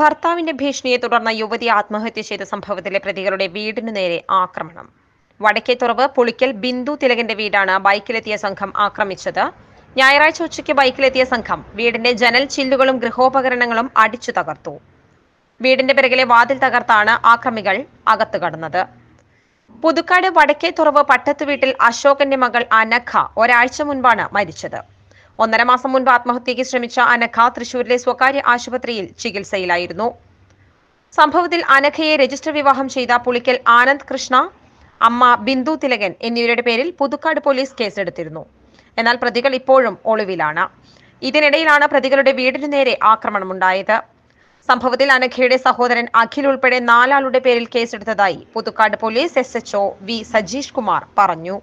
ഭർത്താവിന്റെ ഭീഷണിയെ തുടർന്ന് യുവതി ആത്മഹത്യ ചെയ്ത സംഭവത്തിലെ പ്രതികളുടെ വീടിനു നേരെ ആക്രമണം വടക്കേത്തുറവ് പുളിക്കൽ ബിന്ദു തിലകന്റെ വീടാണ് ബൈക്കിലെത്തിയ സംഘം ആക്രമിച്ചത് ഞായറാഴ്ച ഉച്ചയ്ക്ക് ബൈക്കിലെത്തിയ സംഘം വീടിന്റെ ജനൽ ചില്ലുകളും ഗൃഹോപകരണങ്ങളും അടിച്ചു തകർത്തു വീടിന്റെ പിറകിലെ വാതിൽ തകർത്താണ് ആക്രമികൾ അകത്തു കടന്നത് പുതുക്കാട് വടക്കേത്തുറവ് പട്ടത്തു വീട്ടിൽ അശോകന്റെ മകൾ അനഖ ഒരാഴ്ച മുൻപാണ് മരിച്ചത് ഒന്നര മാസം മുൻപ് ആത്മഹത്യയ്ക്ക് ശ്രമിച്ച അനഘ തൃശൂരിലെ സ്വകാര്യ ആശുപത്രിയിൽ ചികിത്സയിലായിരുന്നു സംഭവത്തിൽ അനഘയെ രജിസ്റ്റർ വിവാഹം ചെയ്ത പുളിക്കൽ ആനന്ദ് കൃഷ്ണ അമ്മ ബിന്ദു തിലകൻ എന്നിവരുടെ പേരിൽ പുതുക്കാട് പോലീസ് കേസെടുത്തിരുന്നു എന്നാൽ പ്രതികൾ ഇപ്പോഴും ഒളിവിലാണ് ഇതിനിടയിലാണ് പ്രതികളുടെ വീടിനു നേരെ ആക്രമണമുണ്ടായത് സംഭവത്തിൽ അനഘയുടെ സഹോദരൻ അഖിൽ ഉൾപ്പെടെ നാലാളുടെ പേരിൽ കേസെടുത്തതായി Puthukkad police S HO V Sajeesh Kumar പറഞ്ഞു